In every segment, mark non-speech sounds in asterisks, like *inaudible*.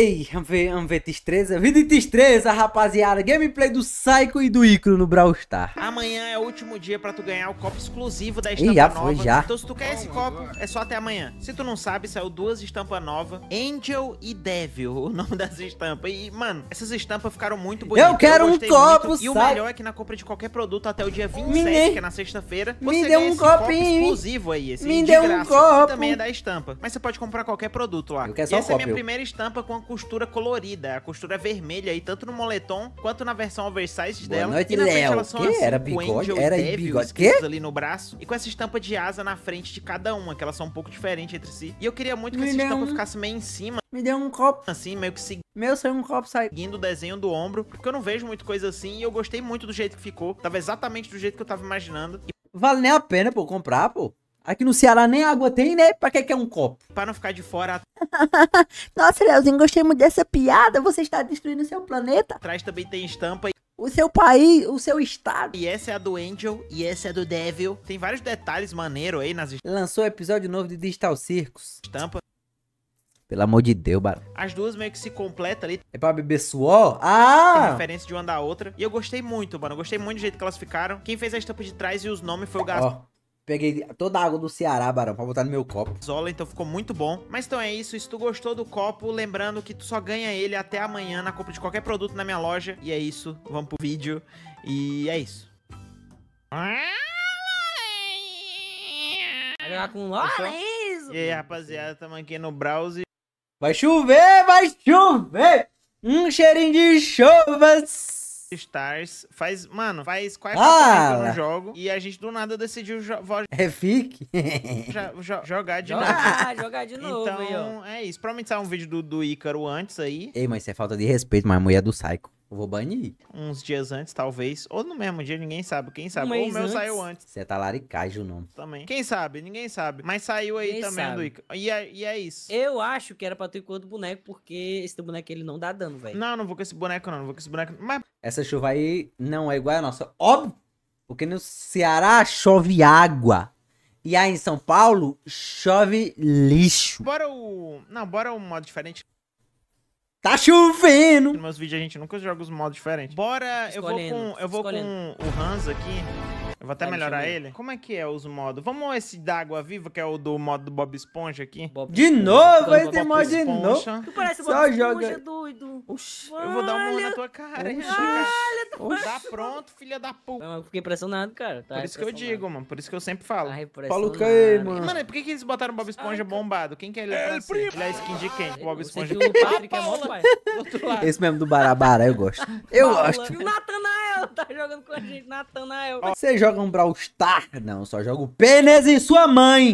Ei, vamos ver, vamos ver tistreza. Vida e tistreza, rapaziada. Gameplay do Psycho e do Icro no Brawl Star. Amanhã é o último dia pra tu ganhar o copo exclusivo da estampa Ei, já nova. Foi, já. Então se tu quer esse copo, é só até amanhã. Se tu não sabe, saiu duas estampas novas. Angel e Devil, o nome das estampas. E, mano, essas estampas ficaram muito bonitas. Eu quero Eu um copo, muito. E o melhor é que na compra de qualquer produto até o dia 27, me que é na sexta-feira, você deu um copinho. copo exclusivo aí. Esse assim, me deu graça, um copo. também é da estampa. Mas você pode comprar qualquer produto lá. Eu quero só e essa copo, é a minha eu. primeira estampa com costura colorida, a costura é vermelha aí, tanto no moletom quanto na versão oversized Boa dela. Noite, e na frente elas são que assim, era bigode, era Devil, bigode, que? ali no braço, e com essa estampa de asa na frente de cada uma, que elas são um pouco diferentes entre si. E eu queria muito que Me essa estampa um... ficasse meio em cima. Me deu um copo. Assim, meio que seguindo. Meu, saiu um copo, Seguindo o desenho do ombro, porque eu não vejo muita coisa assim, e eu gostei muito do jeito que ficou. Tava exatamente do jeito que eu tava imaginando. Vale nem a pena, pô, comprar, pô. Aqui no Ceará nem água tem, né? Pra que é um copo? Pra não ficar de fora *laughs* Nossa, Leozinho, gostei muito dessa piada. Você está destruindo o seu planeta. Atrás também tem estampa. O seu país, o seu estado. E essa é a do Angel e essa é do Devil. Tem vários detalhes maneiro aí nas Lançou episódio novo de Digital Circus. Estampa. Pelo amor de Deus, barão. As duas meio que se completam ali. É pra beber suor? Ah! Tem referência de uma da outra. E eu gostei muito, mano. Eu gostei muito do jeito que elas ficaram. Quem fez a estampa de trás e os nomes foi o Gaspar. Peguei toda a água do Ceará, Barão, pra botar no meu copo. Zola, então ficou muito bom. Mas então é isso. Se tu gostou do copo, lembrando que tu só ganha ele até amanhã na compra de qualquer produto na minha loja. E é isso. Vamos pro vídeo. E é isso. Vai jogar com Lola, isso? E aí, rapaziada, tamo aqui no browser. Vai chover, vai chover! Um cheirinho de chuvas! Stars. Faz, mano, faz quase ah! no jogo. E a gente do nada decidiu jogar é fique. jo jogar de novo. Ah, jogar de novo. Então, eu. é isso. Provavelmente sai um vídeo do, do Ícaro antes aí. Ei, mas isso é falta de respeito, mas a mulher é do Psycho. Vou banir. Uns dias antes, talvez. Ou no mesmo dia, ninguém sabe. Quem sabe? Um ou o meu antes. saiu antes. Você tá laricagem o nome. Também. Quem sabe? Ninguém sabe. Mas saiu aí também, sabe? E é, e é isso. Eu acho que era pra ter ir com boneco, porque esse boneco ele não dá dano, velho. Não, não vou com esse boneco, não. Não vou com esse boneco. Mas... Essa chuva aí não é igual a nossa. Óbvio! Porque no Ceará chove água. E aí em São Paulo chove lixo. Bora o. Não, bora um modo diferente. Tá chovendo! Nos meus vídeos a gente nunca joga os modos diferentes. Bora, eu vou com, eu vou escolhendo. com o Hans aqui vou até tá melhorar ele. Como é que é os modos? Vamos esse da água viva, que é o do modo do Bob Esponja aqui. Bob de novo, esse Bob modo de novo. Tu parece Bob Só Esponja, joga... doido. Oxi, eu vou dar um olho na tua cara, hein? Olha, Tá, tá pronto, filha da puta. eu fiquei impressionado, cara. Tá por isso que eu digo, mano. Por isso que eu sempre falo. Tá Paulo Caio, mano. mano, por que, que eles botaram Bob Esponja Ai, bombado? Quem que é ele? É ele é a skin de quem? Bob Esponja. o é Esse mesmo do Barabara, eu gosto. Eu gosto. E o Natanael? Não tá jogando com a gente, Natanael. Você joga um Brawl Star? Não, só joga o Penes e sua mãe.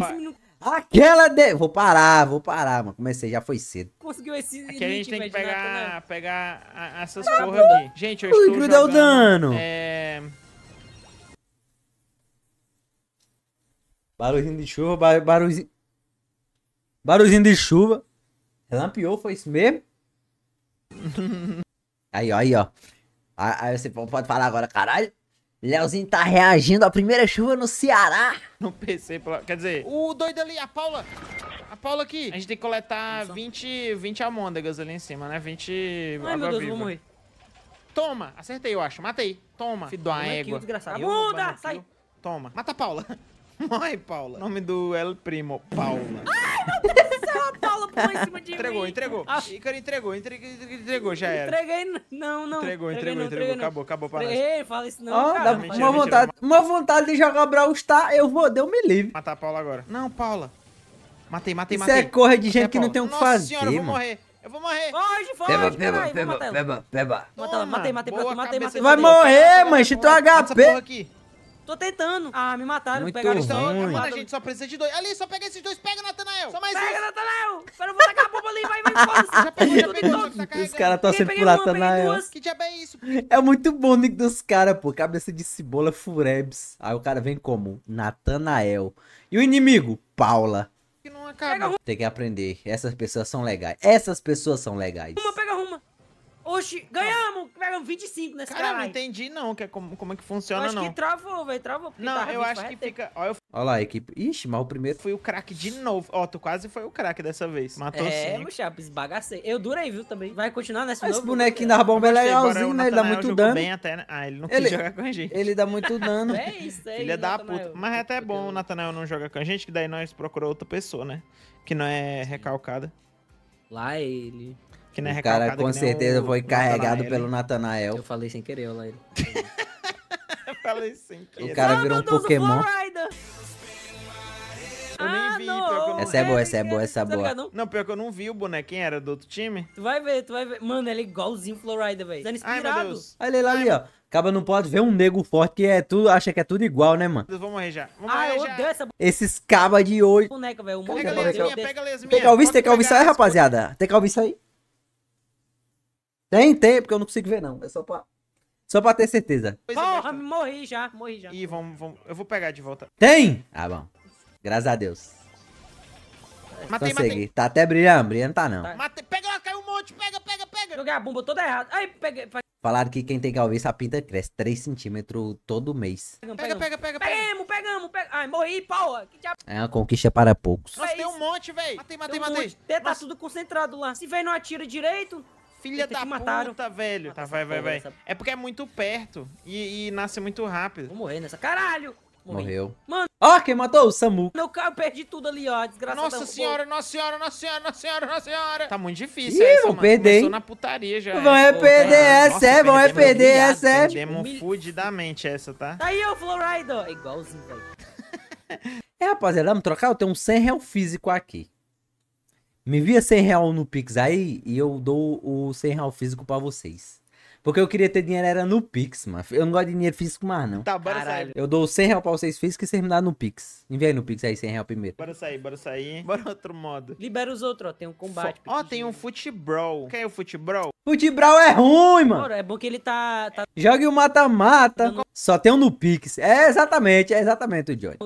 Aquela de... Vou parar, vou parar, mano. Comecei, já foi cedo. Conseguiu esse Aqui é a gente tem que pegar, né? pegar a, essas ah, porra aqui. Gente, eu estou jogando... o dano. É... Barulhinho de chuva, bar, barulhinho... Barulhinho de chuva. Relampiou, foi isso mesmo? *laughs* aí, ó, aí, ó. Aí você pode falar agora, caralho, Leozinho tá reagindo à primeira chuva no Ceará. Não pensei, quer dizer... O doido ali, a Paula. A Paula aqui. A gente tem que coletar 20, 20 almôndegas ali em cima, né? 20 Ai, meu Deus, vou morrer. Toma, acertei, eu acho. Matei. Toma. Filho da égua. Desgraçado. Bunda, sai. Toma. Mata a Paula. *laughs* Morre, Paula. nome do El Primo, Paula. Ai, meu Deus cima de entregou, mim. Entregou, ah. Ícaro entregou, entregou, entregou, já era. Entreguei, não, não. Entregou, entregou, entregou, entregou. acabou, acabou pra entreguei, nós. Entreguei, fala isso não, oh, cara. mentira, uma, mentira, vontade, uma vontade de jogar Brawl Star, eu vou, deu me livre. Matar a Paula agora. Não, Paula. Matei, matei, isso matei. Isso é corra de gente que não tem o que fazer, Nossa senhora, eu vou morrer. Eu vou morrer. Foge, foge. Peba, peba, peba, peba, peba. Matei, matei, matei, matei. Vai morrer, mano. Tu é HP. Tô tentando. Ah, me mataram. Muito pegaram ruim. Então, mano, a gente só precisa de dois. Ali, só pega esses dois. Pega, Natanael. Só mais Pega, Natanael. Espera, eu vou tacar a bomba ali. Vai, vai, foda-se. Já pegou, já pegou. Tá Os caras estão sempre pro Natanael. Que diabo é isso? É muito bom o nick dos caras, pô. Cabeça de cebola Furebs. Aí o cara vem como? Natanael. E o inimigo? Paula. Que Tem que aprender. Essas pessoas são legais. Essas pessoas são legais. Uma, pega uma. Oxi, ganhamos! Pegamos 25 nesse cara. Cara, não entendi não que é como, como é que funciona, eu acho não. Acho que travou, velho, travou. Não, eu acho que fica... Ó, eu... Olha lá, equipe. Ixi, mas o primeiro foi o craque de novo. Ó, tu quase foi o craque dessa vez. Matou é, cinco. É, esbagacei. bagacei. Eu durei, viu, também. Vai continuar nessa Esse novo, bonequinho da bomba é legalzinho, né? Ele dá muito dano. Bem até, né? Ah, ele não ele... quis jogar com a gente. Ele dá muito dano. é isso aí, é Filha é da puta. Mas é até bom o Nathanael não jogar com a gente, que daí nós procuramos outra pessoa, né? Que não é recalcada. Lá é ele... Que não é o cara com certeza o, foi carregado Nathanael. pelo Natanael. Eu falei sem querer, olha ele. *laughs* eu falei sem querer. O cara ah, virou um Pokémon. Eu nem ah, não. Essa é boa, essa é boa, essa é tá boa. não? pior que eu não vi o bonequinho, era do outro time. Tu vai ver, tu vai ver. Mano, ele é igualzinho Florida, velho. Tá inspirado. Olha ele ali, ó. Acaba não pode ver um nego forte que é tudo, acha que é tudo igual, né, mano? Vamos arranjar. já ah, arranjar. essa... Esses caba de oito Boneca, velho. Pega, pega lesminha, pega lesminha. Tem calvície, tem calvície aí, rapaziada. Tem calvície aí. Tem, tem, porque eu não consigo ver, não. É só pra. Só pra ter certeza. É, porra, morri já, morri já. Ih, vamos, vamos. Eu vou pegar de volta. Tem! Ah, bom. Graças a Deus. Matei, Consegui. Matei. Tá até brilhando, brilhando tá não. Tá. Matei. Pega, caiu um monte, pega, pega, pega. Joguei a bomba toda errada. Aí, peguei. Falaram que quem tem calvície, a pinta cresce 3 centímetros todo mês. Pega, pega, pega, pega. Pegamos, pegamos, pega. Ai, morri, porra. Que diabo... É uma conquista para poucos. Nossa, é tem um monte, velho. Matei, matei, um matei. Monte. Tá tudo concentrado lá. Se vem não atira direito. Filha da mataram. puta, velho. Mata tá, vai, vai, vai. Essa... É porque é muito perto e, e, nasce muito rápido. Vou morrer nessa. Caralho! Morri. Morreu. Mano. Ó, oh, quem matou? O Samu. Meu carro, perdi tudo ali, ó. Desgraçado. Nossa senhora, nossa senhora, nossa senhora, nossa senhora, nossa senhora. Tá muito difícil Ih, essa, vão perder, Começou na putaria já. Vão é, perder é perder essa, nossa, é, vão é perder essa, é. Perdemos humil... fudidamente essa, tá? Tá aí, ô, Florida. É igualzinho, velho. *laughs* é, rapaziada, vamos trocar? Eu tenho um 100 real físico aqui. Me via 100 real no Pix aí e eu dou o 100 real físico para vocês. Porque eu queria ter dinheiro era no Pix, mano. Eu não gosto de dinheiro físico mais, não. Tá, bora Caralho. sair. Eu dou 100 real pra vocês físicos e vocês me dão no Pix. Envia aí no Pix aí 100 real primeiro. Bora sair, bora sair. *laughs* Bora outro modo. Libera os outros, ó. Tem um combate. Ó, so... oh, tem um futebol. Quer o futebol? Futebol é ruim, mano. é bom que ele tá... tá... Jogue o mata-mata. Só tem um no Pix. É exatamente, é exatamente o Johnny.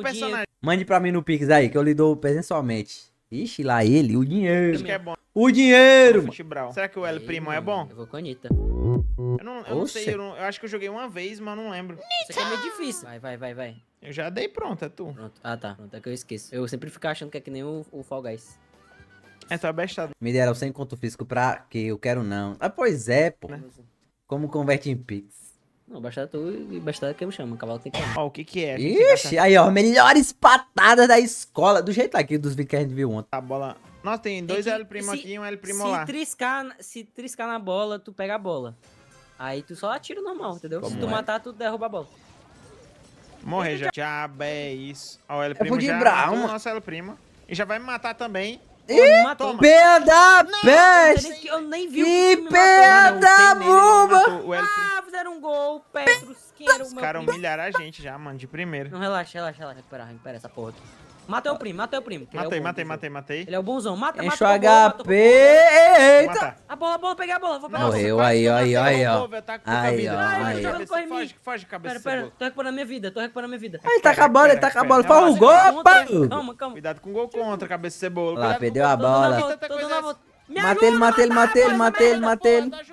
Mande pra mim no Pix aí, que eu lhe dou presençalmente. Ixi, lá ele, o dinheiro. Acho que é bom. O dinheiro! Será que o L Primo é bom? Eu vou com a Anitta. Eu não, eu não sei, eu, não, eu, acho que eu joguei uma vez, mas não lembro. Isso aqui é meio difícil. Vai, vai, vai, vai. Eu já dei pronto, é tu. Pronto. Ah, tá. Pronto, é que eu esqueço. Eu sempre fico achando que é que nem o, o Fall Guys. É, tu é bestado. Me deram sem conto físico pra que eu quero não. Ah, pois é, pô. Né? Como converte em Pix. Não, bastardo tu e bastardo que eu chamo. Cavalo tem que Ó, o que que é? Ixi, aí ó, melhores patadas da escola. Do jeito aqui dos vídeos que a gente viu ontem. A tá, bola... Nossa, tem dois tem que, L primo se, aqui e um L primo se lá. Triscar, se triscar na bola, tu pega a bola. Aí tu só atira normal, entendeu? Como se tu é? matar, tu derruba a bola. Morrer já. Diabo é isso. Ó, o L primo já bravo, matou o nosso L primo. E já vai me matar também. E matou, peda peste! Eu nem vi Ah, fizeram um gol, Petrus, que era o meu Os caras humilharam a gente já, mano, de primeiro. Não, relaxa, relaxa, relaxa. Recupera, recupera essa porra aqui. Matei o primo, matei o primo. Matei, é o matei, matei, matei. Ele é o bonzão. Mata, Enche mata. Enche o HP. Eita. A bola, a bola, peguei a bola. Vou pegar Morreu, aí, aí, aí, ó. Tá aí, ó. Aí, ó. foge, cabeça. Pera, pera. Tô recuperando minha vida, tô recuperando minha vida. Aí, tá a bola, ele tá a bola, Fala o gol, pá. Calma, calma. Cuidado com o gol contra, cabeça de cebola. Lá, perdeu a bola. Matei ele, matei ele, matei ele, matei ele, matei ele. Tá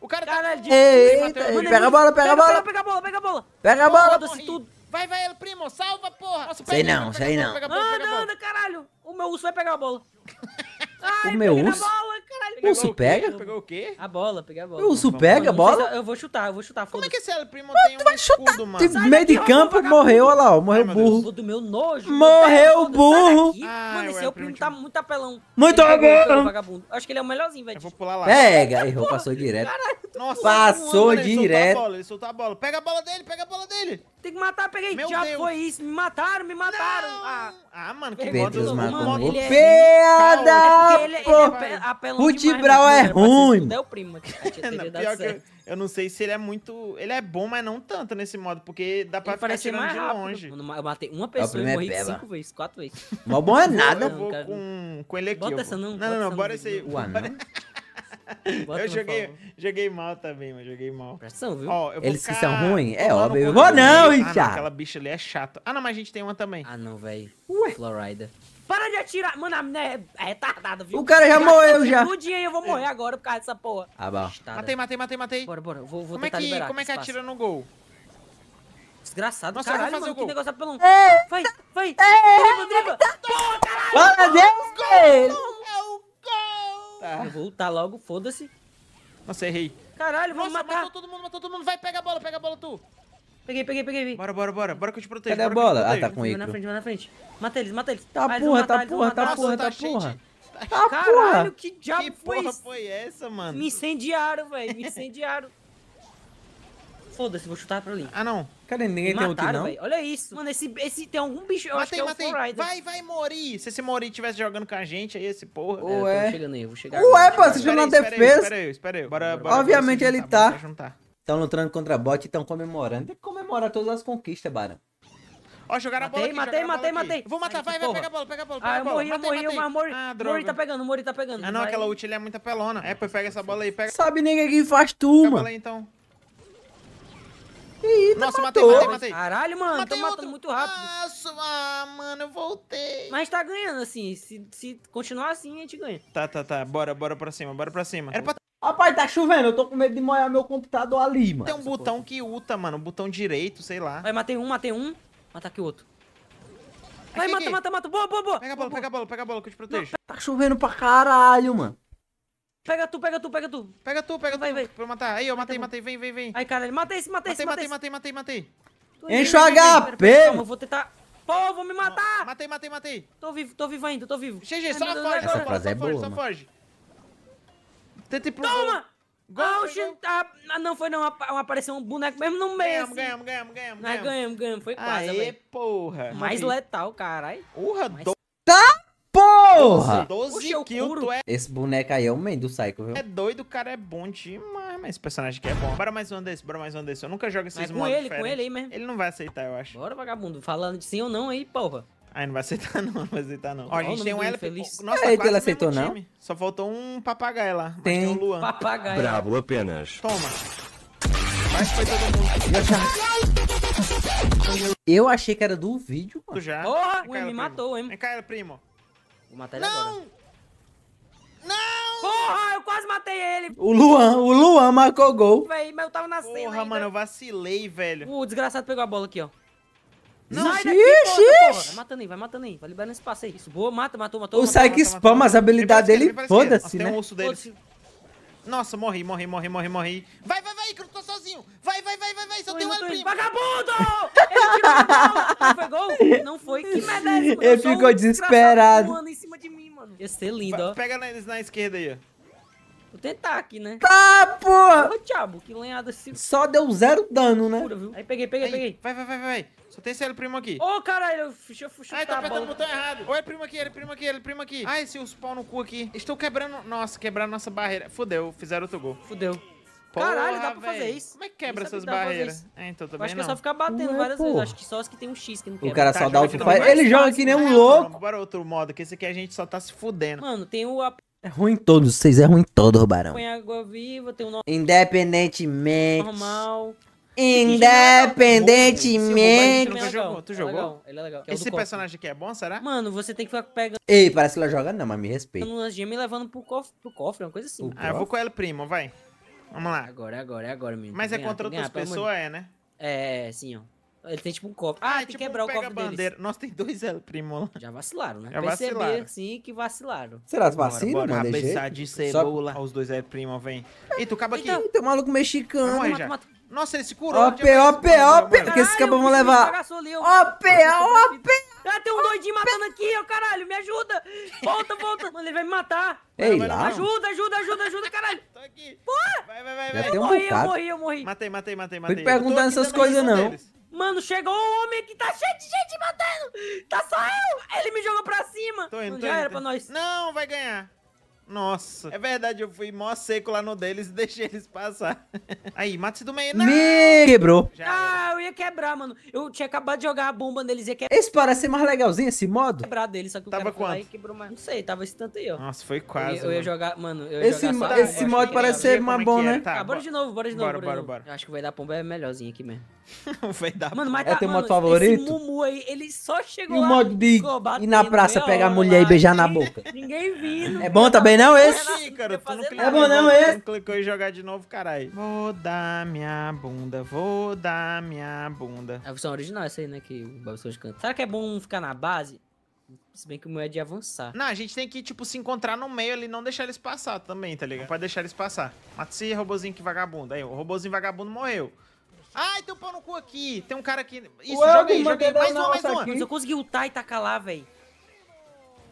o cara tá... Eita, pega a bola, pega a bola. Pega a bola, pega a bola. Pega a bola. foda tudo. Vai, vai, ele Primo, salva, porra! Nossa, sei não, sei não. Bola, bola, anda, bola. anda, ah, caralho! O meu urso vai pegar a bola. *laughs* Ai, o meu urso? Bola, caralho. O urso pega? Pegou o quê? A bola, pegar a bola. O urso pega a bola? Eu vou chutar, eu vou chutar. Como é que esse El Primo mano, tem tu um vai escudo, chutar, mano? meio de campo, morreu, olha lá, ó, morreu Ai, burro. Do meu nojo. Morreu burro. Ai, ah, mano, esse é o Primo tá muito apelão. Muito apelão! Acho que ele é o melhorzinho, velho. Eu vou pular lá. Pega! Errou, passou direto. Caralho. Nossa, Passou mano, ele direto. Bola, ele soltou a bola. Pega a bola dele, pega a bola dele. Tem que matar, peguei. Meu Diabo Deus. foi isso. Me mataram, me mataram. Ah, ah, mano, que bota do mano. Ele é Piada! ele é o Tibral é ruim. É o primo. *laughs* Pior que eu não sei se ele é muito. Ele é bom, mas não tanto nesse modo, porque dá pra ele ficar tirando mais de longe. Eu matei uma é pessoa e morri é cinco vezes, quatro vezes. Mas bom é nada. vou, eu vou com, com ele aqui. Bota essa não. Não, não, não, bora esse aí. O anão. *laughs* *laughs* eu joguei, joguei mal também, mas joguei mal. viu? Ó, Eles que são ruins? É óbvio. Eu vou não, hein, ah, Aquela bicha ali é chata. Ah, não, mas a gente tem uma também. Ah, não, velho. Florida. Para de atirar. Mano, a mina é retardada, viu? O cara já, morreu, já. Fudinha dia eu vou é. morrer agora por causa dessa porra. Ah, bom. Matei, matei, matei, matei. Bora, bora. Vou, vou como é tentar é que, liberar. Como é que atira no gol? Desgraçado, Nossa, caralho, mano, que negócio é apelão. Vai, vai. Driba, driba. Pô, caralho. Para Deus, gol voltar. Tá. vou voltar logo, foda-se. Nossa, errei. Caralho, vamos Nossa, matar. matou todo mundo, matou todo mundo. Vai, pega a bola, pega a bola tu. Peguei, peguei, peguei. Bora, bora, bora. Bora que eu te protejo. Cadê a bola? Ah, tá com ele. Vai na frente, vai na frente. Mata eles, mata eles. Tá porra, matar, tá, tá porra, tá porra, tá porra. Tá porra. Caralho, que diabo que foi, porra foi essa, mano? Me incendiaram, velho. Me incendiaram. Foda-se, vou chutar pra ali. Ah, não. Cadê? Ninguém tem ulti, não? Véio. Olha isso. Mano, esse, esse tem algum bicho... Eu matei, acho que é matei. vai, vai, Mori. Se esse Mori estivesse jogando com a gente, aí esse porra... Ué. É, chegando aí, vou chegar Ué, pô, você jogou na defesa. Espera aí, espera aí. Bora, bora, Obviamente bora ele tá. Estão lutando contra bot e estão comemorando. Tem que comemorar todas as conquistas, Bara. Ó, jogaram matei, a bola matei, aqui, Matei, matei, matei. Vou matar, vai, vai, pega a bola, pega a bola. ah, eu morri, eu morri, matei. mas Mori, ah, Mori tá pegando, Mori tá pegando. Ah, não, vai. aquela ult, ele é muita pelona. É, pô, pega essa bola aí, pega. Sabe, ninguém que faz tu, pega Bola aí, então. Eita, tá Nossa, matou. matei, matei, matei. Caralho, mano, matei tô matando outro. muito rápido. Nossa, ah, mano, eu voltei. Mas tá ganhando, assim. Se, se continuar assim, a gente ganha. Tá, tá, tá. Bora, bora pra cima, bora pra cima. Era pra... Rapaz, tá chovendo, eu tô com medo de molhar meu computador ali, mano. Tem um Essa botão porra. que uta mano, um botão direito, sei lá. Vai, matei um, matei um, matar aqui o outro. Vai, aqui, mata, aqui. mata, mata, Boa, boa, boa. Pega a bola, boa, pega a bola, pega a bola, que eu te protejo. Não, tá chovendo pra caralho, mano. Pega tu, pega tu, pega tu. Pega tu, pega vai, tu. Vai. Pra eu matar. Aí, eu matei, tá matei. Vem, vem, vem. Aí, cara, ele mata esse, mata esse, matei, matei, matei, matei, matei. Enche o HP. Calma, eu vou tentar... Pô, vou me matar. Matei, matei, matei. Tô vivo, tô vivo ainda, tô vivo. GG, só foge, só é foge, só é foge, só foge. Tenta ir pro... Toma! Gol, ah, ah, ah, não, foi não. Apareceu um boneco mesmo no meio. Ganhamos, assim. ganhamos, ganhamos, ganhamos. ganhamos, ganhamos. Foi quase, Aê, porra. Mais letal, caralho. Porra, do... Tá! Porra! 12, kills, é tu é... Esse boneco aí é o man do Psycho, viu? É doido, o cara é bom demais, mas esse personagem aqui é bom. Bora mais um desse, bora mais um desse. Eu nunca jogo esses mas com ele, diferentes. com ele aí mesmo. Ele não vai aceitar, eu acho. Bora, vagabundo. Falando de sim ou não aí, porra. Aí ah, não vai aceitar *laughs* não, não vai aceitar não. Ó, a gente tem um LP. Feliz. Nossa, é, tá ele aceitou não? Time. Só faltou um papagaio lá. Tem, tem um Luan. Papagaio. Bravo apenas. Toma. Mas foi todo mundo. Eu achei que era do vídeo, mano. Tu já? Porra, o M matou, hein? Vem cá, primo. Vou matar ele não! agora. Não! Porra, eu quase matei ele. O Luan, o Luan marcou gol. Véi, mas eu tava na Porra, cena Porra, mano, eu vacilei, velho. O desgraçado pegou a bola aqui, ó. Não, Sai daqui, porra, Vai matando aí, vai matando aí. Vai liberando passe aí. Isso, boa, mata, matou, matou. O Saik spam as habilidades né? dele, foda-se, né? Tem um osso dele. Nossa, morri, morri, morri, morri, morri. Vai, vai! sozinho. Vai, vai, vai, vai, vai. Só tem um primo. Vagabundo! Ele tirou Não foi *laughs* gol? Não foi. Que merece, Ele é ficou um desesperado. Mano, em cima de mim, mano. Ia ser lindo, vai, ó. Pega na, na esquerda aí, ó. Vou tentar aqui, né? Tá, porra! Ô, Thiago, que lenhada assim. Só deu zero dano, né? Pura, Aí peguei, peguei, Aí, peguei. Vai, vai, vai, vai. Só tem esse L primo aqui. Ô, oh, caralho, eu fui tá chutar Ai, tá apertando o botão errado. Ô, L primo aqui, L primo aqui, L primo aqui. Ai, esse urso pau no cu aqui. Estou quebrando... Nossa, quebrando nossa barreira. Fudeu, fizeram outro gol. Fudeu. Caralho, dá pra véi. fazer isso. Como é que quebra essas barreiras? É, então também eu acho não. que é só ficar batendo é, várias porra. vezes. Acho que só as que tem um X que não quebra. O cara tá, só dá o faz. Ele joga que nem um louco. Para é outro modo, que esse aqui a gente só tá se fudendo. Mano, tem o... É ruim todos, vocês é ruim todo, Rubarão. Põe água viva, tem o... No... Independentemente. Normal. Independentemente. É tu jogou? Tu jogou? É legal, é legal. É esse é personagem aqui é bom, será? Mano, você tem que ficar pegando. Ei, parece que ela joga, não, mas me respeita. Eu não me levando pro cofre, pro cofre, uma coisa assim. Ah, eu vou com ela, primo, vai. Vamos lá. Agora, agora, agora, menino. Mas é ganhar, contra outras pessoas, é, né? É, sim, ó. Ele tem tipo um copo. Ah, ah tem é que tipo quebrar um o copo bandeira. Deles. Nossa, tem dois L, Primo lá. Já vacilaram, né? Já Perceberam, vacilaram. sim, que vacilaram. Será que vacilam, bora, bora. de cebola. Só... Os dois L, Primo, vem. É. E tu acaba aqui. Então, tem um maluco mexicano. Não, mata, mata. Nossa, ele se curou. ó OP, ó OP. Porque esses cabos vão levar. ó ó P. Ah, tem um doidinho ah, matando aqui, ó, caralho, me ajuda! Volta, volta! Mano, ele vai me matar! Ei, lá! Ajuda, ajuda, ajuda, ajuda, caralho! Tô aqui! Porra! Vai, vai, vai, vai! Eu morri, eu morri, eu morri! Matei, matei, matei, matei. Fui perguntando essas coisas, não. Deles. Mano, chegou um homem aqui, tá cheio de gente matando! Tá só eu! Ele me jogou pra cima! Tô indo, Já tô era indo. pra nós. Não, vai ganhar! Nossa. É verdade, eu fui mó seco lá no deles e *laughs* deixei eles passar. Aí, mata-se do meio. Não! Me quebrou. ah, eu ia quebrar, mano. Eu tinha acabado de jogar a bomba neles e quebrar. Esse parece ser mais legalzinho, esse modo? Quebrar dele, só que tava quanto? cara quebrou mais. Não sei, tava esse tanto aí, ó. Nossa, foi quase. Eu, eu ia jogar, mano. Eu ia esse jogar tá, esse modo parece é ser é? mais bom, é né? É. Tá, ah, bora, bora de novo, bora de novo. Bora, bora, bora. bora. Acho que vai dar pomba melhorzinho aqui mesmo. Não vai dar. Mano, mas tá- é tá, teu favorito? Esse Mumu aí, ele só chegou e o modo de ir na praça pegar a mulher e beijar na boca. Ninguém viu. É bom também tá não esse? Sim, cara, tá tu não é bom não esse? clicou em jogar de novo, caralho. Vou dar minha bunda, vou dar minha bunda. É a versão original essa aí, né, que o Bob Esponja canta. Será que é bom ficar na base? Se bem que o meu é de avançar. Não, a gente tem que, tipo, se encontrar no meio ali e não deixar eles passar também, tá ligado? pode deixar eles passar. Mata esse robôzinho que vagabundo. Aí, o robôzinho vagabundo morreu. Ai, tem um pau no cu aqui. Tem um cara aqui. Isso, Ué, joga aí, joga aí. Mais uma, mais uma. Se eu conseguir ultar e tacar lá, velho.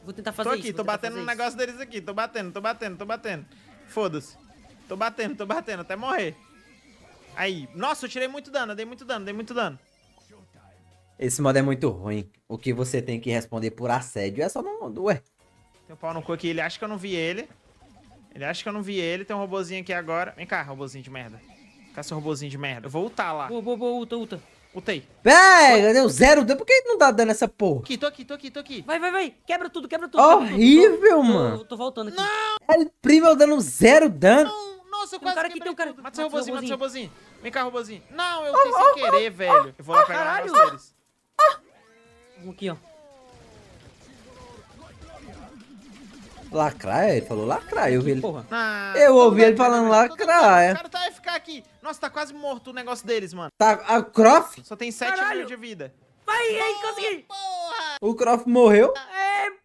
Vou tentar fazer tô aqui, isso. Tô aqui, tô batendo no negócio deles aqui. Tô batendo, tô batendo, tô batendo. Foda-se. Tô batendo, tô batendo, até morrer. Aí. Nossa, eu tirei muito dano, eu dei muito dano, dei muito dano. Esse modo é muito ruim. O que você tem que responder por assédio é só não... Ué. Tem um pau no cu aqui, ele acha que eu não vi ele. Ele acha que eu não vi ele. Tem um robozinho aqui agora. Vem cá, robozinho de merda caça esse robozinho de merda? Eu vou ultar lá. Boa, boa, boa, ulta, ulta. Ultei. Pega, deu zero dano. Por que não dá dano essa porra? Aqui, tô aqui, tô aqui, tô aqui. Vai, vai, vai. Quebra tudo, quebra tudo. Horrível, tudo. mano. Tô, tô, voltando aqui. Não! É primal dando zero dano. Não, nossa, eu quase um cara aqui, tem um cara. Mata seu robozinho, mata esse robozinho. Vem cá, robozinho. Não, eu oh, fiz oh, sem oh, querer, oh, velho. Eu vou lá oh, pegar os deles. Vamos aqui, ó. Lacraia? Ele falou lacraia, eu vi ele. Ah, eu ouvi ele falando lacraia. O cara tá é ficar aqui. Nossa, tá quase morto o negócio deles, mano. Tá, a Croft? Só tem 7 mil de vida. Vai, aí, consegui. Porra. O Croft morreu? É.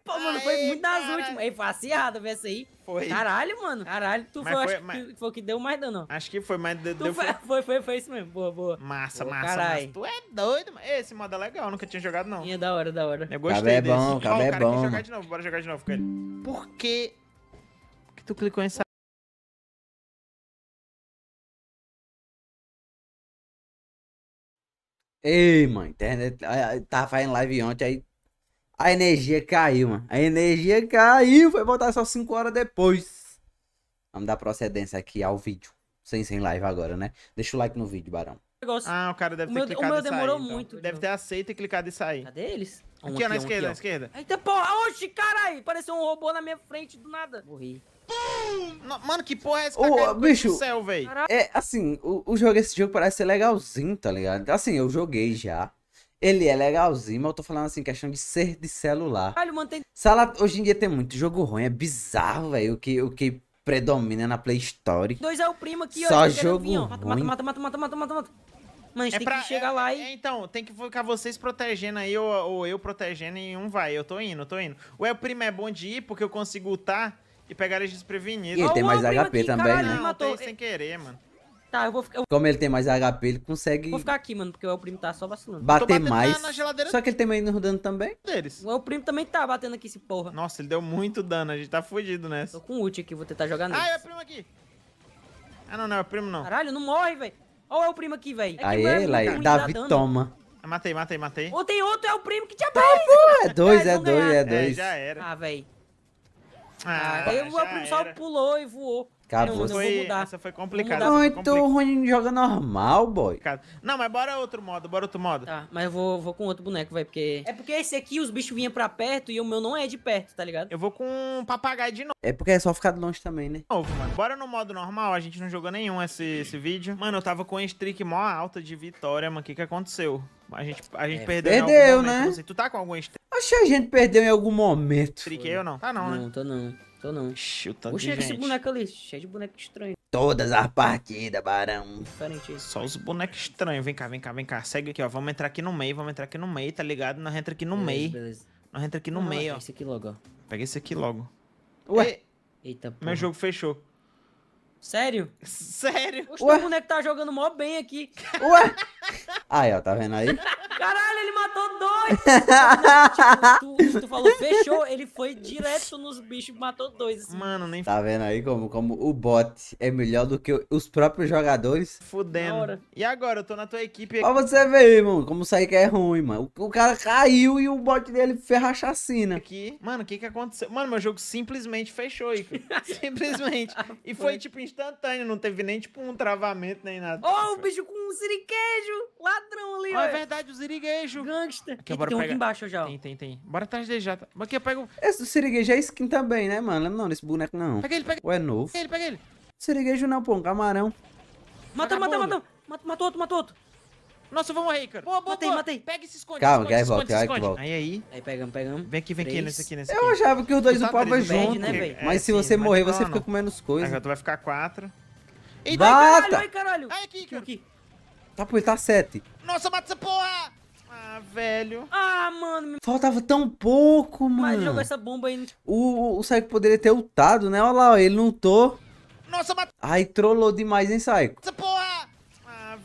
Pô, Aê, mano, foi muito nas últimas. Aí foi vê ver aí. Foi. Caralho, mano. Caralho, tu mas foi, foi, mas... que, foi que deu mais dano. Acho que foi, mas deu. deu foi, foi, foi, foi, isso mesmo. Boa, boa. Massa, massa, carai. massa. Tu é doido, mano. Esse modo é legal, nunca tinha jogado, não. É da hora, da hora. Eu gostei cabe é desse. É bom, cabe oh, é cara, bom. jogar de novo, bora jogar de novo com ele. Por que que tu clicou em Ei, mãe, internet. Tava fazendo live ontem, aí a energia caiu, mano. A energia caiu, foi voltar só 5 horas depois. Vamos dar procedência aqui ao vídeo. Sem, sem live agora, né? Deixa o like no vídeo, Barão. Ah, o cara deve o ter meu, clicado O meu demorou sair, então. muito. Então. Deve ter aceito e clicado e sair. Cadê eles? Um aqui, ó, na um esquerda, aqui, ó. na esquerda. Eita porra, oxe, caralho! Pareceu um robô na minha frente do nada. Morri. Pum! Mano, que porra é essa? Ô, bicho, céu, É, assim, o, o jogo, esse jogo parece ser legalzinho, tá ligado? Assim, eu joguei já. Ele é legalzinho, mas eu tô falando assim, questão de ser de celular. Caralho, mantém. Sala, hoje em dia tem muito jogo ruim, é bizarro, velho, o que, o que predomina na Play Store. Dois é o primo aqui, Só ó. Só tá jogo ruim. Mata, mata, mata, mata, mata, mata, mata, mata. Mano, é tem pra, que chegar é, lá e... É, é, então, tem que ficar vocês protegendo aí, ou, ou, eu protegendo e um vai. Eu tô indo, eu tô indo. O Primo é bom de ir, porque eu consigo ultar e pegar eles desprevenidos. E ele tem mais HP aqui, também, caralho, né? Não, matou. sem querer, mano tá, eu vou ficar. Eu... Como ele tem mais HP, ele consegue. Vou ficar aqui, mano, porque o El Primo tá só vacilando. Bater mais. Na, na só que ele tem tá dano também. Deles. O El Primo também tá batendo aqui, esse porra. Nossa, ele deu muito dano, a gente tá fudido nessa. Tô com ult aqui, vou tentar jogar nele. Ah, é o Primo aqui. Ah, não, não, é o Primo não. Caralho, não morre, velho. Olha é o El Primo aqui, velho. É lá, é Laí, Davi dano. toma. Matei, matei, matei. Ou tem outro, é o primo que te tá, abriu. É, *laughs* é dois, é, dois, é dois. É, já era. Ah, velho. Ah, ah, eu, o primo só pulou e voou. Acabou. você foi, essa foi complicada. Não, então o Rony joga normal, boy. Não, mas bora outro modo, bora outro modo. Tá, mas eu vou, vou com outro boneco, vai, porque... É porque esse aqui os bichos vinham pra perto e o meu não é de perto, tá ligado? Eu vou com um papagaio de novo. É porque é só ficar de longe também, né? Novo, mano. Bora no modo normal, a gente não jogou nenhum esse, esse vídeo. Mano, eu tava com um streak mó alta de vitória, mano. O que que aconteceu? A gente, a gente é, perdeu, perdeu né? Momento, tu tá com algum streak? Acho que a gente perdeu em algum momento. Streak eu não? Tá não, não né? Não, tô não. Tô não. Oxi, o de é gente. esse boneco ali, cheio de boneco estranho. Todas as partidas, barão. Só os bonecos estranhos. Vem cá, vem cá, vem cá. Segue aqui, ó. Vamos entrar aqui no meio, vamos entrar aqui no meio, tá ligado? Nós entra aqui no beleza, meio. Beleza. Nós entra aqui no ah, meio, ó. Esse aqui logo, ó. Pega esse aqui logo. Ué. Eita, porra. Meu jogo fechou. Sério? Sério? o boneco tá jogando mó bem aqui. Ué? Aí, ó, tá vendo aí? Caralho, ele matou dois! tipo, tu, tu, falou, fechou, ele foi direto nos bichos e matou dois. Assim. Mano, nem... Tá vendo aí como, como o bot é melhor do que os próprios jogadores? Fudendo. E agora? Eu tô na tua equipe. Ó você ver aí, mano, como isso aí que é ruim, mano. O, o cara caiu e o bot dele ferra a chacina. Aqui. Mano, o que que aconteceu? Mano, meu jogo simplesmente fechou, aí. *laughs* simplesmente. E foi, tipo, instantâneo, não teve nem tipo um travamento nem nada. Ó, oh, o bicho com um ziriguejo, ladrão ali, ó. Ah, é verdade, o ziriguejo. Gangsta. Aqui, e bora tem um aqui embaixo já, ó. Tem, tem, tem. Bora atrás dele já. Mas aqui eu pego... Esse do siriguejo é skin também, né, mano? Não, nesse boneco não. Pega ele, pega ele. Ou é novo? Pega ele, pega ele. Siriguejo não, pô, um camarão. Mata, mata, mata, mata. Matou outro, matou outro. Nossa, vamos morrer, cara. Boa, boa, matei, boa. matei. Pega e se esconde. Calma, esconde, esconde, volta, esconde. volta. Aí, aí. Aí, pegamos, pegamos. Vem aqui, vem aqui, nesse aqui, nesse aqui. Eu achava que os dois do upavam tá junto. Né, mas é, se você morrer, você fica com menos coisa. Agora tu vai ficar quatro. Eita, Bata! Ai, caralho. Ai, aqui, cara. aqui. Tá, pô, ele tá sete. Nossa, mata essa porra! Ah, velho. Ah, mano. Faltava tão pouco, mano. Mas jogou essa bomba aí. O, o, Saiko poderia ter ultado, né? Olha lá, ele não ultou. Nossa, mata... Ai, trollou demais, hein, Saiko? Essa porra!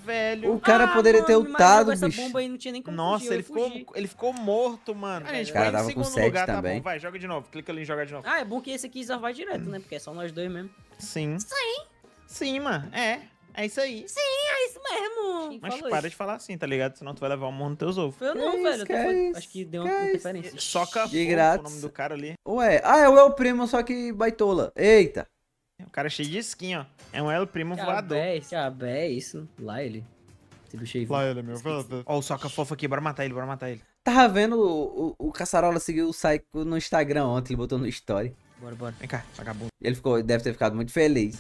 velho. O cara ah, poderia ter lutado, bicho. Bomba aí, não tinha nem como Nossa, fugir, ele, ficou, ele ficou morto, mano. Ah, o cara dava com 7 lugar, também. Tá bom, vai, joga de novo. Clica ali em joga de novo. Ah, é bom que esse aqui já vai direto, né? Porque é só nós dois mesmo. Sim. Sim. Sim, mano. É. É isso aí. Sim, é isso mesmo. Mas para isso? de falar assim, tá ligado? Senão tu vai levar um monte nos teus ovos. Eu não, que é velho. Que é Acho que deu que uma é interferência. Soca o nome do cara ali. Ué, ah, é o El Primo, só que baitola. Eita. O cara é cheio de skin, ó. É um elo primo que voador. Abé, é que é isso. Lá ele. Esse bicho aí. Lá ele, meu. Ó, o soca fofo aqui. Bora matar ele, bora matar ele. Tava vendo o, o, o Caçarola seguiu o Psycho no Instagram ontem. Ele botou no story. Bora, bora. Vem cá, vagabundo. Ele ficou, deve ter ficado muito feliz.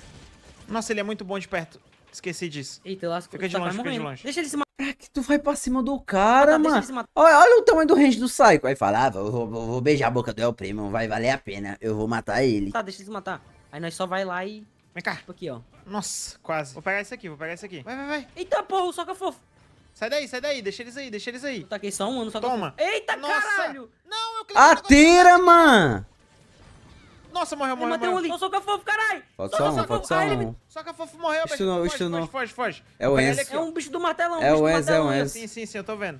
Nossa, ele é muito bom de perto. Esqueci disso. Eita, lasco. Fica de tá, longe, fica de longe. Deixa ele se matar. Pra que tu vai pra cima do cara, ah, tá, mano? Olha, olha, o tamanho do range do Psycho. Aí fala, ah, vou, vou, vou, beijar a boca do El Primo, vai valer a pena. Eu vou matar ele. Tá, deixa ele se matar. Aí nós só vai lá e... Vem cá. Tipo aqui, ó. Nossa, quase. Vou pegar isso aqui, vou pegar isso aqui. Vai, vai, vai. Eita, porra, soca fofo. Sai daí, sai daí, deixa eles aí, deixa eles aí. tá taquei só um, não soca Toma. Fofo. Eita, Nossa. caralho. Não, eu cliquei Atira, ah, mano. Nossa, morreu, morreu, morreu. Matei um soca fofo, caralho. Falta só um, pode só um. Soca fofo morreu, bicho. Não, foge, não. Foge, foge, É o Enzo. É um bicho do martelão. É o Enzo, é o Enzo. Sim, sim, sim, eu tô vendo.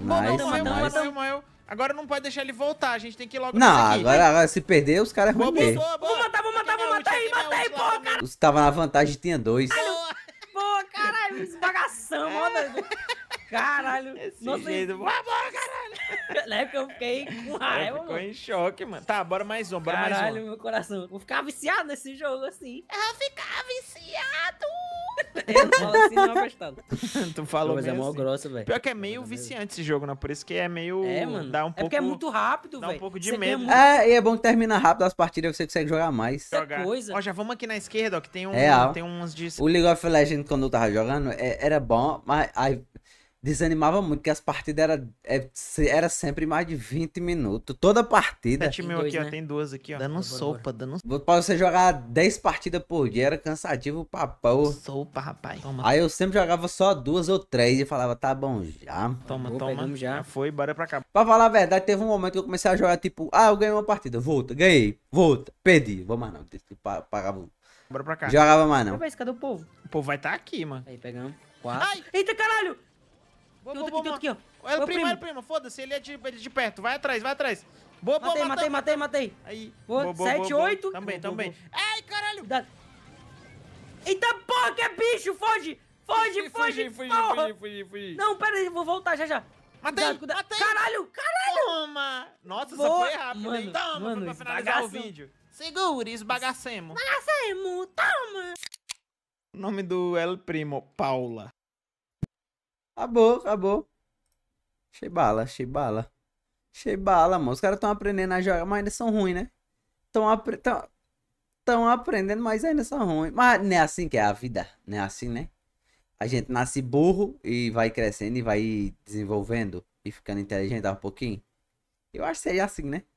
Nice, morreu, morreu, morreu. Agora não pode deixar ele voltar, a gente tem que ir logo Não, né? agora, se perder, os caras vão perder. vamos Vou matar, vou matar, vou matar aí, matar aí, porra, cara. Os que tava na vantagem tinha dois. Pô, caralho, esbagação, mano. É. Caralho. Esse Nossa, jeito. Vambora, caralho. *laughs* né? Que eu fiquei com raiva. Ficou em choque, mano. Tá, bora mais um, bora Caralho, mais um. Caralho, meu coração. Vou ficar viciado nesse jogo assim. Eu vou ficar viciado! *laughs* Eu falo assim, não tá. gostando. *laughs* tu falou Mas é mó assim. grossa, velho. Pior que é meio é viciante esse jogo, né? Por isso que é meio... É, mano. Dá um é porque é muito rápido, velho. Dá um pouco de você é medo. Muito... É, e é bom que termina rápido as partidas, você consegue jogar mais. É jogar. Coisa. Ó, já vamos aqui na esquerda, ó, que tem, um, é, ó. tem uns de... O League of Legends, quando eu tava jogando, é, era bom, mas... Aí, desanimava muito, porque as partidas era, é, era sempre mais de 20 minutos. Toda partida. Sete mil aqui, né? ó, tem duas aqui, ó. Dando sopa, dando sopa. Pra você jogar 10 partidas por dia era cansativo papão. Sopa, rapaz. Toma. Aí eu sempre jogava só duas ou três e falava, tá bom já. Toma, Vou, toma. Já. Foi, bora pra cá. Pra falar a verdade, teve um momento que eu comecei a jogar, tipo, ah, eu ganhei uma partida, volta, ganhei, volta, perdi. Vou mais não, tipo, pagava. Bora pra cá. Jogava mais não. Mas cadê o povo? O povo vai estar tá aqui, mano. Aí, pegamos. Quatro. Ai! Eita, caralho! Boa, boa, boa, boa. Aqui, ó. É o primo, primo, é o primo. Foda-se, ele, é de, ele é de perto. Vai atrás, vai atrás. Boa, matei, boa, matei, matei, matei, matei. Aí. Boa, boa, 7, boa, 8. Também, também. Ai, caralho. Cuidado. Eita porra, que é bicho. Foge, foge, foge. Fugi, fugi, fugi, fugi, Não, pera aí, vou voltar já, já. Matei, cuidado, cuidado. matei. Caralho, caralho. Toma. Nossa, isso foi rápido. Mano, hein? Toma, mano, pra finalizar o vídeo. Segure, esbagacemos. Esbagacemos, toma. O nome do El Primo, Paula. Acabou, acabou. Achei bala, achei bala. Achei bala, mano. Os caras estão aprendendo a jogar, mas ainda são ruins, né? Estão apre... aprendendo, mas ainda são ruins. Mas não é assim que é a vida. Não é assim, né? A gente nasce burro e vai crescendo e vai desenvolvendo e ficando inteligente um pouquinho. Eu acho que seria assim, né?